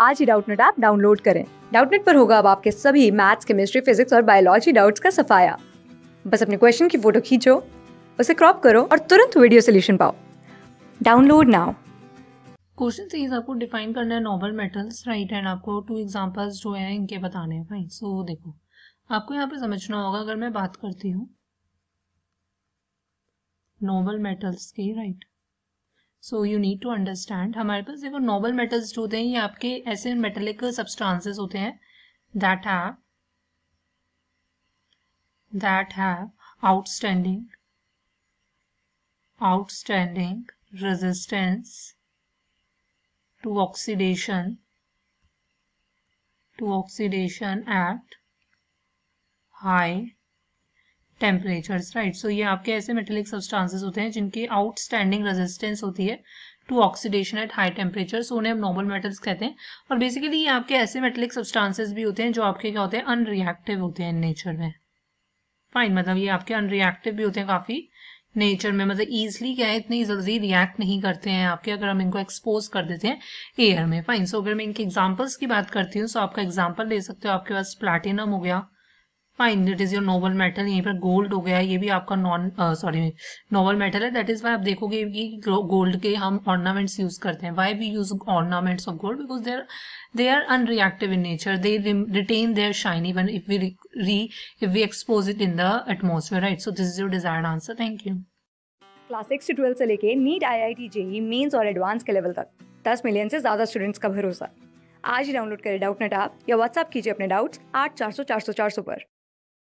आज ही Doubtnut app download करें डाउटनेट पर होगा अब आपके सभी मैथ्स केमिस्ट्री फिजिक्स और बायोलॉजी डाउट्स का सफाया बस अपने क्वेश्चन की फोटो खींचो उसे क्रॉप करो और तुरंत वीडियो सोल्यूशन पाओ डाउनलोड नाउ क्वेश्चन सीरीज आपको डिफाइन करना है नॉवल मेटल्स राइट एंड आपको टू एग्जांपल्स जो है इनके बताने हैं फाइन सो देखो आपको यहाँ पे समझना होगा अगर मैं बात करती हूँ नॉवल मेटल्स की right so you need to understand हमारे पास देखो नॉबल मेटल्स जो होते हैं ये आपके ऐसे मेटेलिक सब्सटांसेस होते हैं that have that have outstanding outstanding resistance to oxidation to oxidation at high temperatures right so ये आपके ऐसे मेटेलिक सब्सटेंसेस होते हैं जिनकी आउटस्टैंडिंग रेजिस्टेंस होती है to oxidation at high temperature so उन्हें नॉर्मल मेटल्स कहते हैं और बेसिकली ये आपके ऐसे मेटेलिक सब्सटेंसेस भी होते हैं जो आपके क्या होते हैं अनरिएक्टिव होते हैं नेचर में फाइन मतलब ये आपके अनरिएक्टिव भी होते हैं काफ़ी नेचर में मतलब ईजिली क्या है इतनी जल्दी रिएक्ट नहीं करते हैं आपके अगर हम इनको एक्सपोज कर देते हैं एयर में फाइन सो अगर मैं इनके एग्जाम्पल्स की बात करती हूँ सो आपका एग्जाम्पल ले सकते हो आपके पास प्लाटिनम हो गया fine it is your novel metal यहीं पर गोल्ड हो गया ये भी आपका नॉन सॉरी नॉवल मेटल है दैट इज़ वाई आप देखोगे कि गोल्ड के हम ऑर्नामेंट्स यूज़ करते हैं why we use ornaments of gold because there they are unreactive in nature they retain their shine even if we re if we expose it in the atmosphere right so this is your desired answer thank you class six से twelfth से लेके NEET I I T JEE mains और advance के level तक दस million से ज़्यादा students का भरोसा आज ही डाउनलोड करें डाउट नेट आप या व्हाट्सअप कीजिए अपने डाउट्स आठ चार सौ चार सौ चार सौ पर